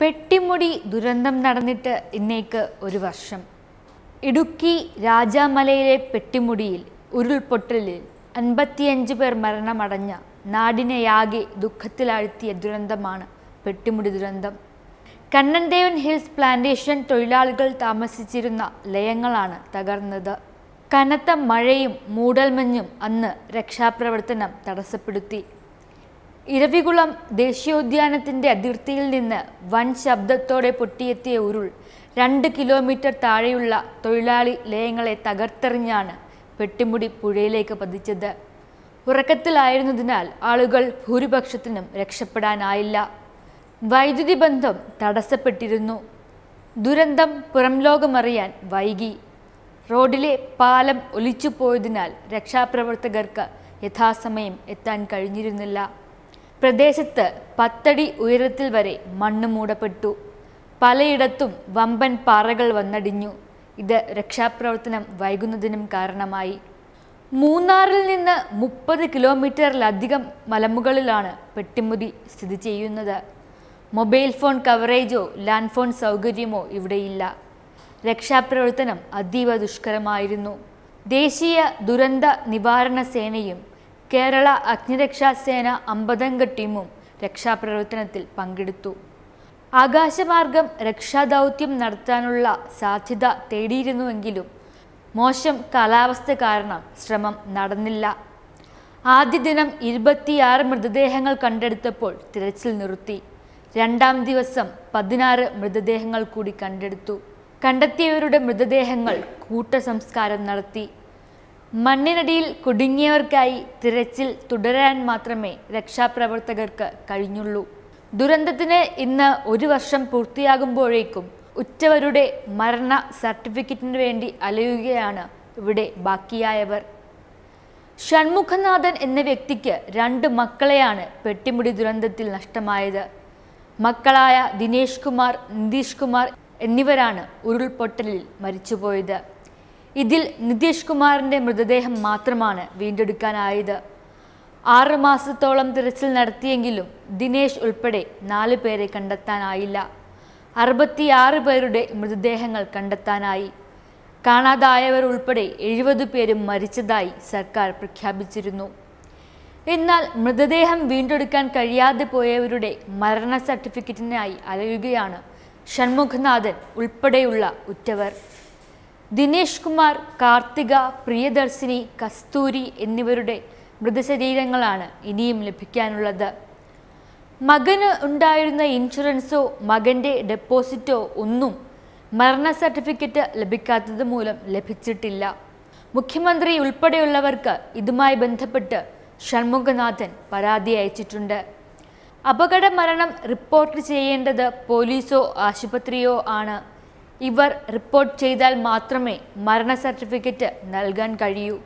പെട്ടിമുടി ദുരന്തം നടന്നിട്ട് ഇന്നേക്ക് ഒരു വർഷം ഇടുക്കി രാജാമലയിലെ പെട്ടിമുടിയിൽ ഉരുൾപൊട്ടലിൽ അൻപത്തിയഞ്ച് പേർ മരണമടഞ്ഞ നാടിനെയാകെ ദുഃഖത്തിലാഴ്ത്തിയ ദുരന്തമാണ് പെട്ടിമുടി ദുരന്തം കണ്ണൻദേവൻ ഹിൽസ് പ്ലാന്റേഷൻ തൊഴിലാളികൾ താമസിച്ചിരുന്ന ലയങ്ങളാണ് തകർന്നത് കനത്ത മഴയും മൂടൽമഞ്ഞും അന്ന് രക്ഷാപ്രവർത്തനം തടസ്സപ്പെടുത്തി ഇരവികുളം ദേശീയോദ്യാനത്തിൻ്റെ അതിർത്തിയിൽ നിന്ന് വൻ ശബ്ദത്തോടെ പൊട്ടിയെത്തിയ ഉരുൾ രണ്ട് കിലോമീറ്റർ താഴെയുള്ള തൊഴിലാളി ലയങ്ങളെ തകർത്തെറിഞ്ഞാണ് പെട്ടിമുടി പുഴയിലേക്ക് പതിച്ചത് ഉറക്കത്തിലായിരുന്നതിനാൽ ആളുകൾ ഭൂരിപക്ഷത്തിനും രക്ഷപ്പെടാനായില്ല വൈദ്യുതി ബന്ധം തടസ്സപ്പെട്ടിരുന്നു ദുരന്തം പുറംലോകമറിയാൻ വൈകി റോഡിലെ പാലം ഒലിച്ചു പോയതിനാൽ രക്ഷാപ്രവർത്തകർക്ക് യഥാസമയം എത്താൻ കഴിഞ്ഞിരുന്നില്ല പ്രദേശത്ത് പത്തടി ഉയരത്തിൽ വരെ മണ്ണ് മൂടപ്പെട്ടു പലയിടത്തും വമ്പൻ പാറകൾ വന്നടിഞ്ഞു ഇത് രക്ഷാപ്രവർത്തനം വൈകുന്നതിനും കാരണമായി മൂന്നാറിൽ നിന്ന് മുപ്പത് കിലോമീറ്ററിലധികം മലമുകളിലാണ് പെട്ടിമുടി സ്ഥിതി ചെയ്യുന്നത് മൊബൈൽ ഫോൺ കവറേജോ ലാൻഡ് ഫോൺ സൗകര്യമോ ഇവിടെയില്ല രക്ഷാപ്രവർത്തനം അതീവ ദുഷ്കരമായിരുന്നു ദേശീയ ദുരന്ത നിവാരണ സേനയും കേരള അഗ്നിരക്ഷാസേന അമ്പതംഗ ടീമും രക്ഷാപ്രവർത്തനത്തിൽ പങ്കെടുത്തു ആകാശമാർഗം രക്ഷാദൗത്യം നടത്താനുള്ള സാധ്യത തേടിയിരുന്നുവെങ്കിലും മോശം കാലാവസ്ഥ കാരണം ശ്രമം നടന്നില്ല ആദ്യ ദിനം ഇരുപത്തിയാറ് മൃതദേഹങ്ങൾ കണ്ടെടുത്തപ്പോൾ തിരച്ചിൽ നിർത്തി രണ്ടാം ദിവസം പതിനാറ് മൃതദേഹങ്ങൾ കൂടി കണ്ടെടുത്തു കണ്ടെത്തിയവരുടെ മൃതദേഹങ്ങൾ കൂട്ടസംസ്കാരം നടത്തി മണ്ണിനടിയിൽ കുടുങ്ങിയവർക്കായി തിരച്ചിൽ തുടരാൻ മാത്രമേ രക്ഷാപ്രവർത്തകർക്ക് കഴിഞ്ഞുള്ളൂ ദുരന്തത്തിന് ഇന്ന് ഒരു വർഷം പൂർത്തിയാകുമ്പോഴേക്കും ഉറ്റവരുടെ മരണ സർട്ടിഫിക്കറ്റിന് വേണ്ടി അലയുകയാണ് ഇവിടെ ബാക്കിയായവർ ഷൺമുഖനാഥൻ എന്ന വ്യക്തിക്ക് രണ്ട് മക്കളെയാണ് പെട്ടിമുടി ദുരന്തത്തിൽ നഷ്ടമായത് മക്കളായ ദിനേഷ് കുമാർ നിതീഷ് കുമാർ എന്നിവരാണ് ഉരുൾപൊട്ടലിൽ മരിച്ചുപോയത് ഇതിൽ നിതീഷ് കുമാറിൻ്റെ മൃതദേഹം മാത്രമാണ് വീണ്ടെടുക്കാനായത് ആറ് മാസത്തോളം തിരച്ചിൽ നടത്തിയെങ്കിലും ദിനേശ് ഉൾപ്പെടെ നാല് പേരെ കണ്ടെത്താനായില്ല അറുപത്തിയാറ് പേരുടെ മൃതദേഹങ്ങൾ കണ്ടെത്താനായി കാണാതായവർ ഉൾപ്പെടെ എഴുപത് പേരും മരിച്ചതായി സർക്കാർ പ്രഖ്യാപിച്ചിരുന്നു എന്നാൽ മൃതദേഹം വീണ്ടെടുക്കാൻ കഴിയാതെ പോയവരുടെ മരണ സർട്ടിഫിക്കറ്റിനായി അലയുകയാണ് ഷൺമുഖനാഥൻ ഉൾപ്പെടെയുള്ള ഉറ്റവർ ദിനേഷ് കുമാർ കാർത്തിക പ്രിയദർശിനി കസ്തൂരി എന്നിവരുടെ മൃതശരീരങ്ങളാണ് ഇനിയും ലഭിക്കാനുള്ളത് മകന് ഉണ്ടായിരുന്ന ഇൻഷുറൻസോ മകൻ്റെ ഡെപ്പോസിറ്റോ ഒന്നും മരണ സർട്ടിഫിക്കറ്റ് ലഭിക്കാത്തത് മൂലം ലഭിച്ചിട്ടില്ല മുഖ്യമന്ത്രി ഉൾപ്പെടെയുള്ളവർക്ക് ഇതുമായി ബന്ധപ്പെട്ട് ഷൺമുഖനാഥൻ പരാതി അയച്ചിട്ടുണ്ട് അപകട മരണം റിപ്പോർട്ട് ചെയ്യേണ്ടത് പോലീസോ ആശുപത്രിയോ ആണ് ഇവർ റിപ്പോർട്ട് ചെയ്താൽ മാത്രമേ മരണ സർട്ടിഫിക്കറ്റ് നൽകാൻ കഴിയൂ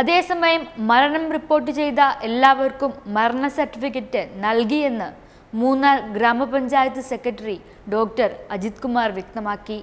അതേസമയം മരണം റിപ്പോർട്ട് ചെയ്ത എല്ലാവർക്കും മരണ സർട്ടിഫിക്കറ്റ് നൽകിയെന്ന് മൂന്നാർ ഗ്രാമപഞ്ചായത്ത് സെക്രട്ടറി ഡോക്ടർ അജിത് കുമാർ വ്യക്തമാക്കി